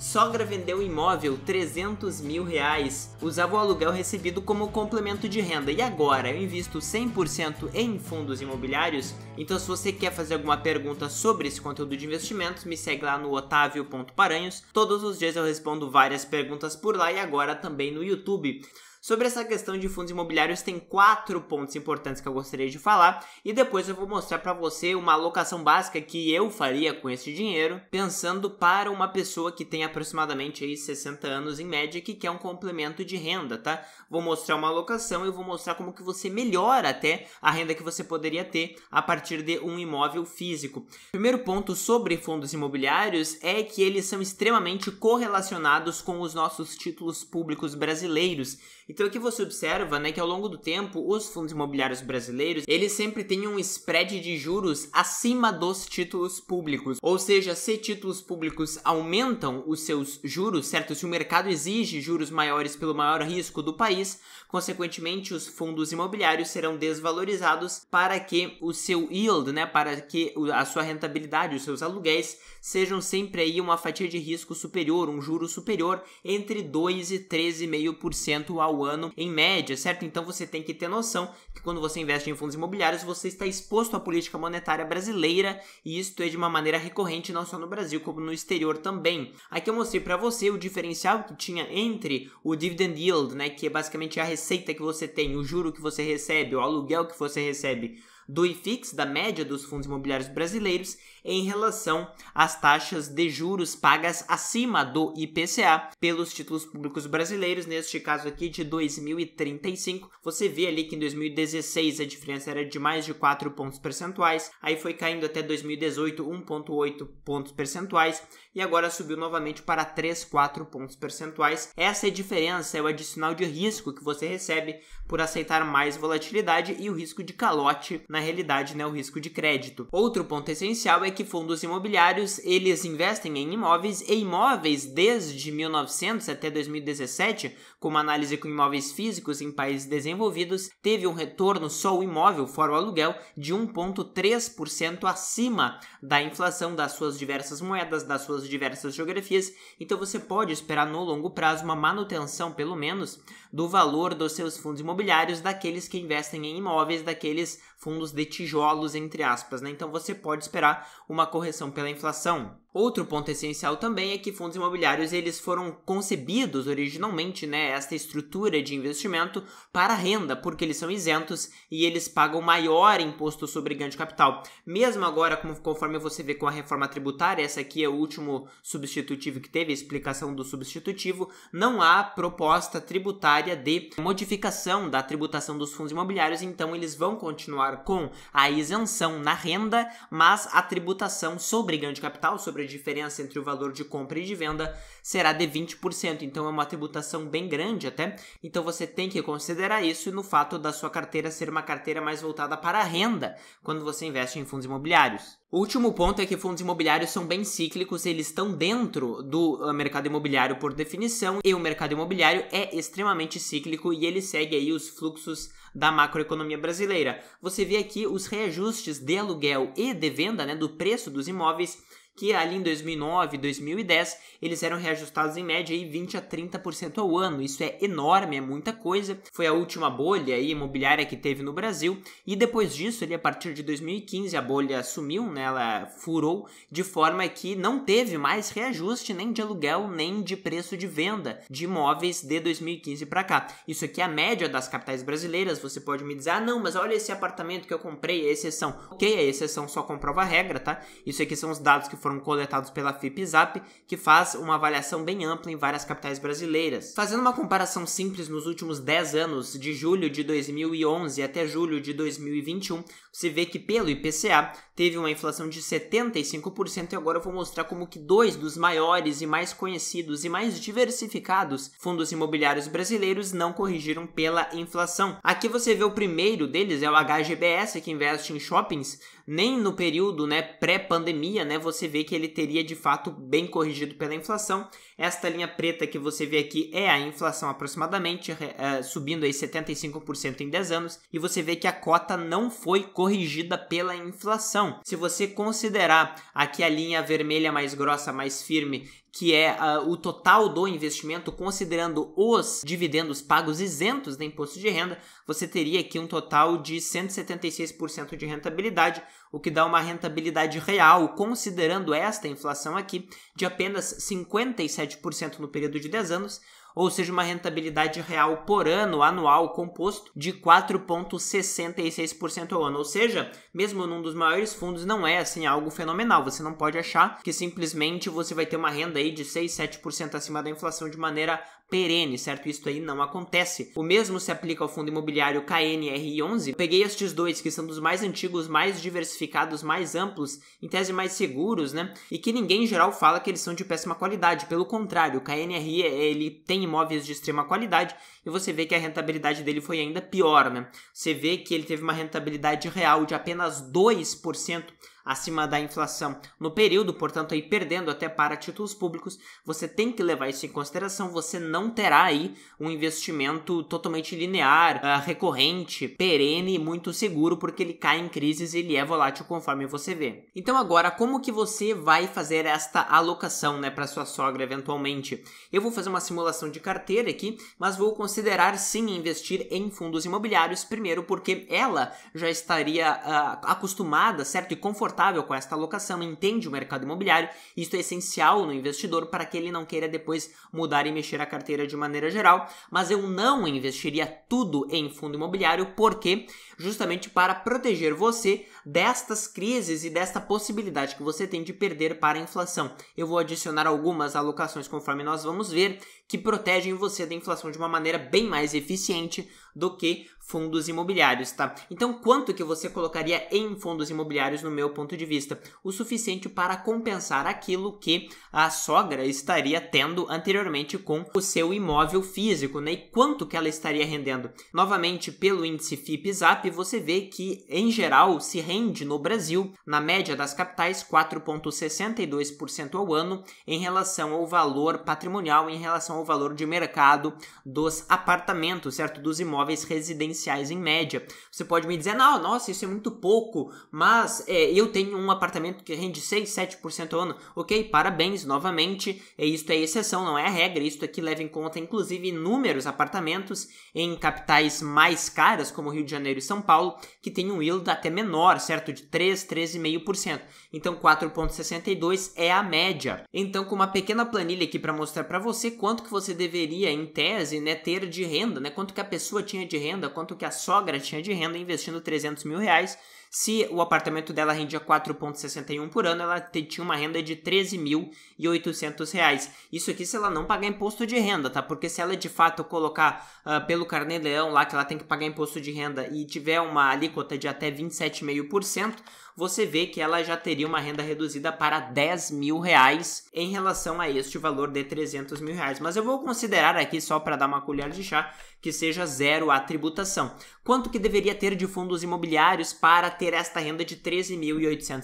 Sogra vendeu imóvel 300 mil reais. Usava o aluguel recebido como complemento de renda. E agora eu invisto 100% em fundos imobiliários? Então, se você quer fazer alguma pergunta sobre esse conteúdo de investimentos, me segue lá no otávio.paranhos. Todos os dias eu respondo várias perguntas por lá e agora também no YouTube. Sobre essa questão de fundos imobiliários, tem quatro pontos importantes que eu gostaria de falar e depois eu vou mostrar para você uma alocação básica que eu faria com esse dinheiro, pensando para uma pessoa que tem aproximadamente aí 60 anos em média que quer um complemento de renda, tá? Vou mostrar uma alocação e vou mostrar como que você melhora até a renda que você poderia ter a partir de um imóvel físico. Primeiro ponto sobre fundos imobiliários é que eles são extremamente correlacionados com os nossos títulos públicos brasileiros então o que você observa né, é que ao longo do tempo os fundos imobiliários brasileiros eles sempre têm um spread de juros acima dos títulos públicos. Ou seja, se títulos públicos aumentam os seus juros, certo? Se o mercado exige juros maiores pelo maior risco do país, consequentemente os fundos imobiliários serão desvalorizados para que o seu yield, né, para que a sua rentabilidade, os seus aluguéis sejam sempre aí uma fatia de risco superior, um juro superior entre 2 e 13,5% ao ano em média, certo? Então você tem que ter noção que quando você investe em fundos imobiliários, você está exposto à política monetária brasileira e isto é de uma maneira recorrente não só no Brasil, como no exterior também. Aqui eu mostrei para você o diferencial que tinha entre o dividend yield, né, que é basicamente a receita que você tem, o juro que você recebe, o aluguel que você recebe do IFIX, da média dos fundos imobiliários brasileiros, em relação às taxas de juros pagas acima do IPCA pelos títulos públicos brasileiros, neste caso aqui de 2035. Você vê ali que em 2016 a diferença era de mais de 4 pontos percentuais, aí foi caindo até 2018 1,8 pontos percentuais e agora subiu novamente para 3, 4 pontos percentuais. Essa é a diferença é o adicional de risco que você recebe por aceitar mais volatilidade e o risco de calote, na realidade, né, o risco de crédito. Outro ponto essencial é que fundos imobiliários, eles investem em imóveis e imóveis desde 1900 até 2017, como análise com imóveis físicos em países desenvolvidos, teve um retorno só o imóvel fora o aluguel de 1.3% acima da inflação das suas diversas moedas, das suas diversas geografias, então você pode esperar no longo prazo uma manutenção, pelo menos, do valor dos seus fundos imobiliários daqueles que investem em imóveis, daqueles fundos de tijolos, entre aspas. Né? Então você pode esperar uma correção pela inflação. Outro ponto essencial também é que fundos imobiliários eles foram concebidos originalmente, né, esta estrutura de investimento para renda, porque eles são isentos e eles pagam maior imposto sobre ganho de capital. Mesmo agora, como, conforme você vê com a reforma tributária, essa aqui é o último substitutivo que teve, a explicação do substitutivo, não há proposta tributária área de modificação da tributação dos fundos imobiliários, então eles vão continuar com a isenção na renda, mas a tributação sobre ganho de capital, sobre a diferença entre o valor de compra e de venda, será de 20%. Então é uma tributação bem grande até. Então você tem que considerar isso no fato da sua carteira ser uma carteira mais voltada para a renda quando você investe em fundos imobiliários. O último ponto é que fundos imobiliários são bem cíclicos, eles estão dentro do eh, mercado imobiliário por definição, e o mercado imobiliário é extremamente cíclico e ele segue aí os fluxos da macroeconomia brasileira. Você vê aqui os reajustes de aluguel e de venda, né, do preço dos imóveis que ali em 2009, 2010, eles eram reajustados em média aí 20 a 30% ao ano. Isso é enorme, é muita coisa. Foi a última bolha aí, imobiliária que teve no Brasil e depois disso, ali a partir de 2015, a bolha sumiu, né? Ela furou de forma que não teve mais reajuste nem de aluguel, nem de preço de venda de imóveis de 2015 para cá. Isso aqui é a média das capitais brasileiras. Você pode me dizer: "Ah, não, mas olha esse apartamento que eu comprei, é exceção". OK, a é exceção só comprova a regra, tá? Isso aqui são os dados que foram foram coletados pela FIPZAP, que faz uma avaliação bem ampla em várias capitais brasileiras. Fazendo uma comparação simples nos últimos 10 anos, de julho de 2011 até julho de 2021, você vê que pelo IPCA teve uma inflação de 75% e agora eu vou mostrar como que dois dos maiores e mais conhecidos e mais diversificados fundos imobiliários brasileiros não corrigiram pela inflação. Aqui você vê o primeiro deles é o HGBS que investe em shoppings, nem no período né, pré-pandemia né, você vê que ele teria de fato bem corrigido pela inflação. Esta linha preta que você vê aqui é a inflação aproximadamente, é, subindo aí 75% em 10 anos, e você vê que a cota não foi corrigida pela inflação. Se você considerar aqui a linha vermelha mais grossa, mais firme, que é uh, o total do investimento, considerando os dividendos pagos isentos de imposto de renda, você teria aqui um total de 176% de rentabilidade, o que dá uma rentabilidade real, considerando esta inflação aqui, de apenas 57% no período de 10 anos, ou seja, uma rentabilidade real por ano anual composto de 4,66% ao ano. Ou seja, mesmo num dos maiores fundos, não é assim algo fenomenal. Você não pode achar que simplesmente você vai ter uma renda aí de 6, 7% acima da inflação de maneira perene, certo? Isto aí não acontece. O mesmo se aplica ao fundo imobiliário KNR11. peguei estes dois que são dos mais antigos, mais diversificados, mais amplos, em tese mais seguros, né? E que ninguém em geral fala que eles são de péssima qualidade. Pelo contrário, o KNR ele tem imóveis de extrema qualidade e você vê que a rentabilidade dele foi ainda pior, né? Você vê que ele teve uma rentabilidade real de apenas 2% acima da inflação no período, portanto, aí perdendo até para títulos públicos, você tem que levar isso em consideração, você não terá aí um investimento totalmente linear, uh, recorrente, perene e muito seguro, porque ele cai em crises e ele é volátil conforme você vê. Então agora, como que você vai fazer esta alocação, né, para sua sogra eventualmente? Eu vou fazer uma simulação de carteira aqui, mas vou considerar sim investir em fundos imobiliários primeiro porque ela já estaria uh, acostumada, certo, e confortável confortável com esta alocação, entende o mercado imobiliário, isso é essencial no investidor para que ele não queira depois mudar e mexer a carteira de maneira geral, mas eu não investiria tudo em fundo imobiliário porque justamente para proteger você destas crises e desta possibilidade que você tem de perder para a inflação. Eu vou adicionar algumas alocações conforme nós vamos ver que protegem você da inflação de uma maneira bem mais eficiente do que fundos imobiliários, tá? Então, quanto que você colocaria em fundos imobiliários no meu ponto ponto de vista, o suficiente para compensar aquilo que a sogra estaria tendo anteriormente com o seu imóvel físico, né? E quanto que ela estaria rendendo. Novamente, pelo índice FIP-ZAP, você vê que, em geral, se rende no Brasil, na média das capitais, 4,62% ao ano em relação ao valor patrimonial, em relação ao valor de mercado dos apartamentos, certo? Dos imóveis residenciais em média. Você pode me dizer, não, nossa, isso é muito pouco, mas é, eu eu tenho um apartamento que rende 6, 7% ao ano, ok, parabéns, novamente, é isto é exceção, não é a regra, isto aqui leva em conta, inclusive, inúmeros apartamentos em capitais mais caras, como Rio de Janeiro e São Paulo, que tem um yield até menor, certo, de 3, 3,5%. então 4,62% é a média. Então, com uma pequena planilha aqui para mostrar para você quanto que você deveria, em tese, né, ter de renda, né, quanto que a pessoa tinha de renda, quanto que a sogra tinha de renda investindo 300 mil reais, se o apartamento dela rendia 4,61 por ano, ela tinha uma renda de 13.800 reais. Isso aqui se ela não pagar imposto de renda, tá? Porque se ela de fato colocar uh, pelo carnê leão lá que ela tem que pagar imposto de renda e tiver uma alíquota de até 27,5%, você vê que ela já teria uma renda reduzida para 10 mil reais em relação a este valor de 300 mil reais. Mas eu vou considerar aqui, só para dar uma colher de chá, que seja zero a tributação. Quanto que deveria ter de fundos imobiliários para ter esta renda de R$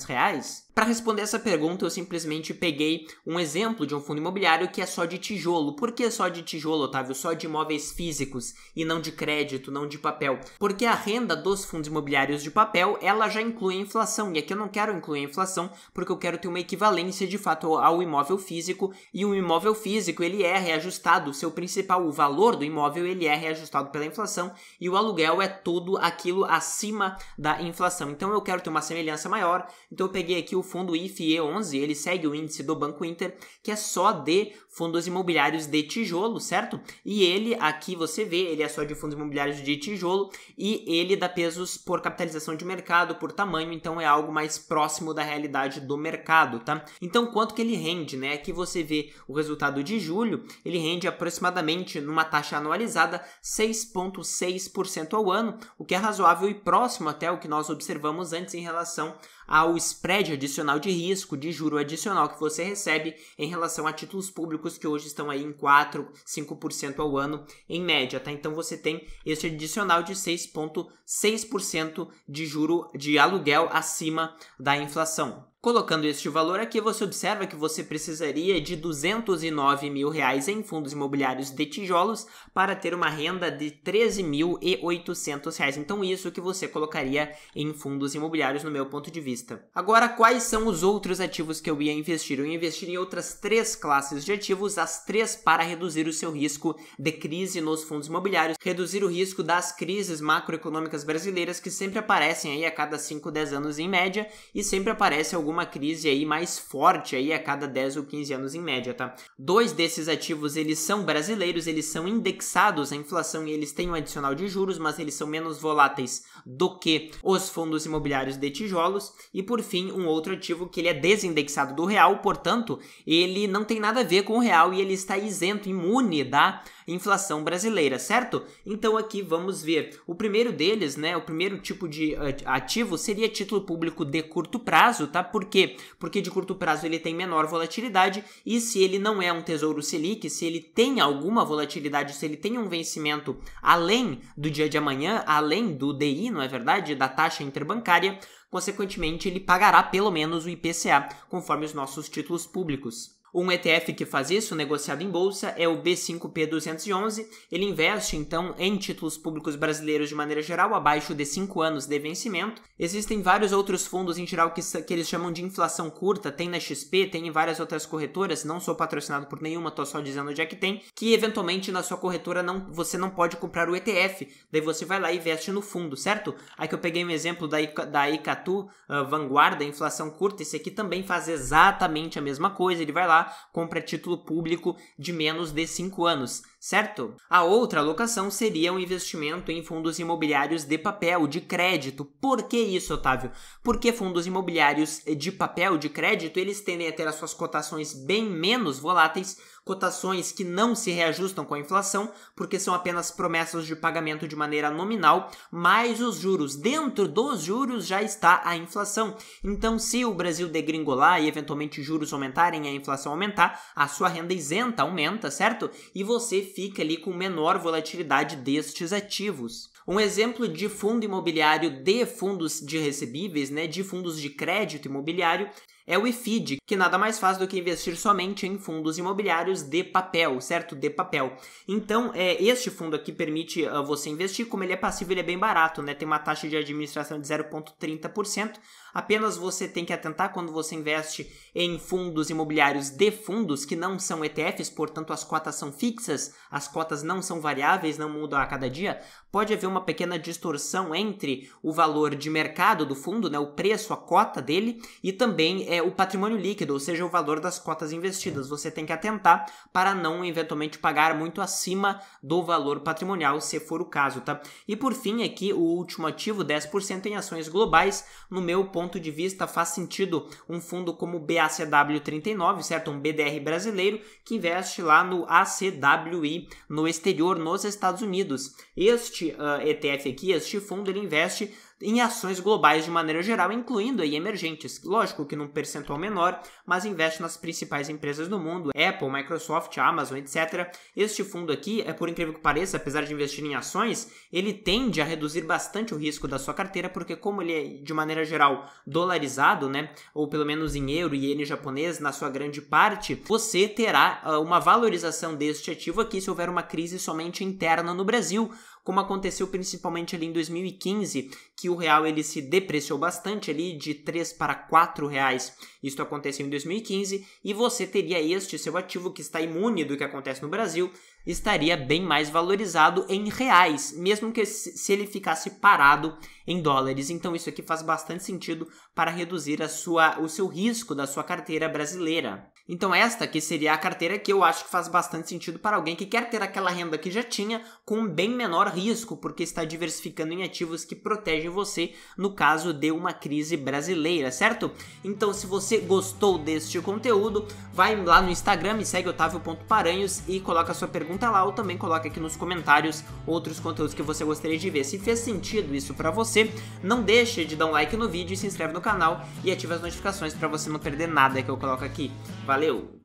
reais. Para responder essa pergunta, eu simplesmente peguei um exemplo de um fundo imobiliário que é só de tijolo. Por que só de tijolo, Otávio? Só de imóveis físicos e não de crédito, não de papel. Porque a renda dos fundos imobiliários de papel, ela já inclui a inflação. E aqui eu não quero incluir a inflação, porque eu quero ter uma equivalência de fato ao imóvel físico. E o imóvel físico, ele é reajustado. O seu principal, o valor do imóvel, ele é reajustado pela inflação. E o aluguel é todo aquilo acima da inflação então eu quero ter uma semelhança maior. Então eu peguei aqui o fundo IFE11, ele segue o índice do Banco Inter, que é só de fundos imobiliários de tijolo, certo? E ele, aqui você vê, ele é só de fundos imobiliários de tijolo e ele dá pesos por capitalização de mercado, por tamanho, então é algo mais próximo da realidade do mercado, tá? Então quanto que ele rende, né? Aqui você vê o resultado de julho, ele rende aproximadamente numa taxa anualizada 6,6% ao ano, o que é razoável e próximo até o que nós observamos observamos antes em relação ao spread adicional de risco, de juro adicional que você recebe em relação a títulos públicos que hoje estão aí em 4, 5% ao ano em média, tá? Então você tem esse adicional de 6.6% de juro de aluguel acima da inflação. Colocando este valor aqui, você observa que você precisaria de 209 mil reais em fundos imobiliários de tijolos para ter uma renda de 13.800 reais. Então isso que você colocaria em fundos imobiliários, no meu ponto de vista Agora, quais são os outros ativos que eu ia investir? Eu ia investir em outras três classes de ativos, as três para reduzir o seu risco de crise nos fundos imobiliários, reduzir o risco das crises macroeconômicas brasileiras que sempre aparecem aí a cada 5, 10 anos em média e sempre aparece alguma crise aí mais forte aí a cada 10 ou 15 anos em média, tá? Dois desses ativos, eles são brasileiros, eles são indexados à inflação e eles têm um adicional de juros, mas eles são menos voláteis do que os fundos imobiliários de tijolos. E por fim, um outro ativo que ele é desindexado do real, portanto, ele não tem nada a ver com o real e ele está isento, imune da tá? inflação brasileira, certo? Então aqui vamos ver. O primeiro deles, né, o primeiro tipo eh, de ativo seria título público de curto prazo, tá? Por quê? Porque de curto prazo ele tem menor volatilidade e se ele não é um tesouro Selic, se ele tem alguma volatilidade, se ele tem um vencimento além do dia de amanhã, além do DI, não é verdade? Da taxa interbancária, consequentemente ele pagará pelo menos o IPCA, conforme os nossos títulos públicos. Um ETF que faz isso, negociado em bolsa, é o B5P211. Ele investe, então, em títulos públicos brasileiros de maneira geral, abaixo de 5 anos de vencimento. Existem vários outros fundos, em geral, que, que eles chamam de inflação curta. Tem na XP, tem em várias outras corretoras. Não sou patrocinado por nenhuma, tô só dizendo onde é que tem. Que, eventualmente, na sua corretora não, você não pode comprar o ETF. Daí você vai lá e investe no fundo, certo? Aí que eu peguei um exemplo da, Ica, da Icatu, uh, Vanguarda, inflação curta. Esse aqui também faz exatamente a mesma coisa. Ele vai lá, compra título público de menos de 5 anos certo? A outra alocação seria um investimento em fundos imobiliários de papel, de crédito. Por que isso, Otávio? Porque fundos imobiliários de papel, de crédito, eles tendem a ter as suas cotações bem menos voláteis, cotações que não se reajustam com a inflação, porque são apenas promessas de pagamento de maneira nominal, mais os juros. Dentro dos juros já está a inflação. Então, se o Brasil degringolar e eventualmente juros aumentarem e a inflação aumentar, a sua renda isenta aumenta, certo? E você fica ali com menor volatilidade destes ativos. Um exemplo de fundo imobiliário de fundos de recebíveis, né, de fundos de crédito imobiliário, é o IFID, que nada mais faz do que investir somente em fundos imobiliários de papel, certo? De papel. Então, é, este fundo aqui permite uh, você investir, como ele é passivo, ele é bem barato, né? Tem uma taxa de administração de 0,30%, Apenas você tem que atentar quando você investe em fundos imobiliários de fundos que não são ETFs, portanto as cotas são fixas, as cotas não são variáveis, não mudam a cada dia. Pode haver uma pequena distorção entre o valor de mercado do fundo, né, o preço, a cota dele, e também é, o patrimônio líquido, ou seja, o valor das cotas investidas. Você tem que atentar para não eventualmente pagar muito acima do valor patrimonial, se for o caso, tá? E por fim, aqui o último ativo, 10% em ações globais, no meu ponto ponto de vista, faz sentido um fundo como o BACW39, certo? Um BDR brasileiro que investe lá no ACWI no exterior, nos Estados Unidos. Este uh, ah, ETF aqui, este fundo, ele investe em ações globais de maneira geral, incluindo aí emergentes. Lógico que num percentual menor, mas investe nas principais empresas do mundo, Apple, Microsoft, Amazon, etc. Este fundo aqui, é por incrível que pareça, apesar de investir em ações, ele tende a reduzir bastante o risco da sua carteira, porque como ele é de maneira geral dolarizado, né, ou pelo menos em euro e iene japonês, na sua grande parte, você terá uh, uma valorização deste ativo aqui se houver uma crise somente interna no Brasil, como aconteceu principalmente ali em 2015, que o real ele se depreciou bastante ali de 3 para 4 reais. Isso aconteceu em 2015 e você teria este seu ativo que está imune do que acontece no Brasil estaria bem mais valorizado em reais, mesmo que se ele ficasse parado em dólares. Então isso aqui faz bastante sentido para reduzir a sua, o seu risco da sua carteira brasileira. Então, esta que seria a carteira que eu acho que faz bastante sentido para alguém que quer ter aquela renda que já tinha com bem menor risco, porque está diversificando em ativos que protegem você no caso de uma crise brasileira, certo? Então, se você gostou deste conteúdo, vai lá no Instagram e segue otavio.paranhos e coloca sua pergunta lá ou também coloca aqui nos comentários outros conteúdos que você gostaria de ver. Se fez sentido isso para você, não deixe de dar um like no vídeo, se inscreve no canal e ativa as notificações para você não perder nada que eu coloco aqui. Valeu!